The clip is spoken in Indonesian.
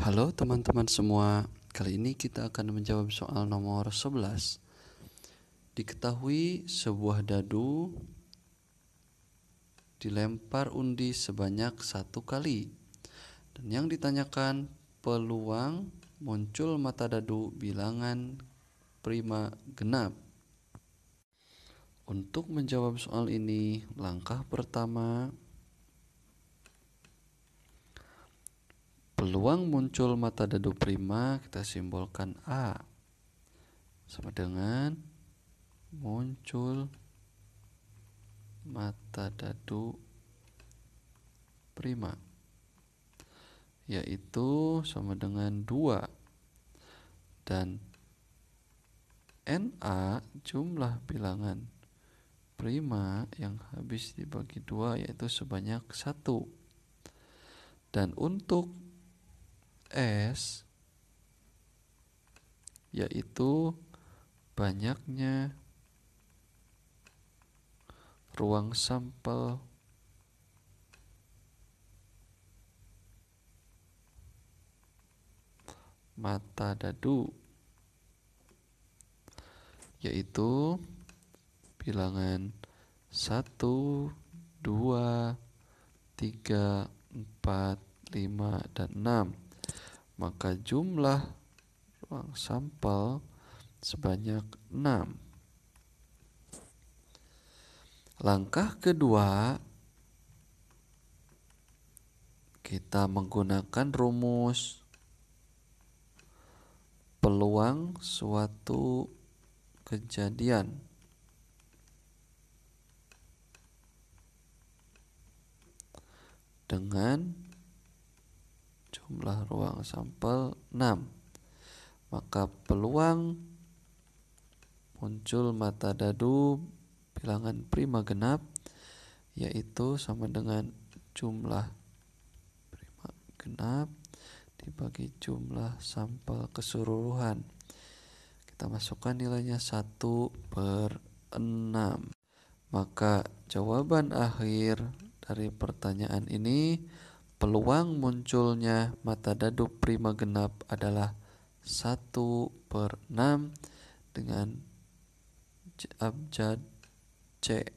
Halo teman-teman semua, kali ini kita akan menjawab soal nomor 11. Diketahui sebuah dadu dilempar undi sebanyak satu kali. Dan yang ditanyakan peluang muncul mata dadu bilangan prima genap. Untuk menjawab soal ini, langkah pertama peluang muncul mata dadu prima kita simbolkan A sama dengan muncul mata dadu prima yaitu sama dengan 2 dan NA jumlah bilangan prima yang habis dibagi dua yaitu sebanyak satu dan untuk S yaitu banyaknya ruang sampel mata dadu yaitu bilangan 1, 2, 3, 4, 5, dan 6 maka jumlah ruang sampel sebanyak 6. Langkah kedua kita menggunakan rumus peluang suatu kejadian dengan jumlah ruang sampel 6 maka peluang muncul mata dadu bilangan prima genap yaitu sama dengan jumlah prima genap dibagi jumlah sampel keseluruhan kita masukkan nilainya 1 per 6 maka jawaban akhir dari pertanyaan ini peluang munculnya mata dadu prima genap adalah 1 per 6 dengan abjad C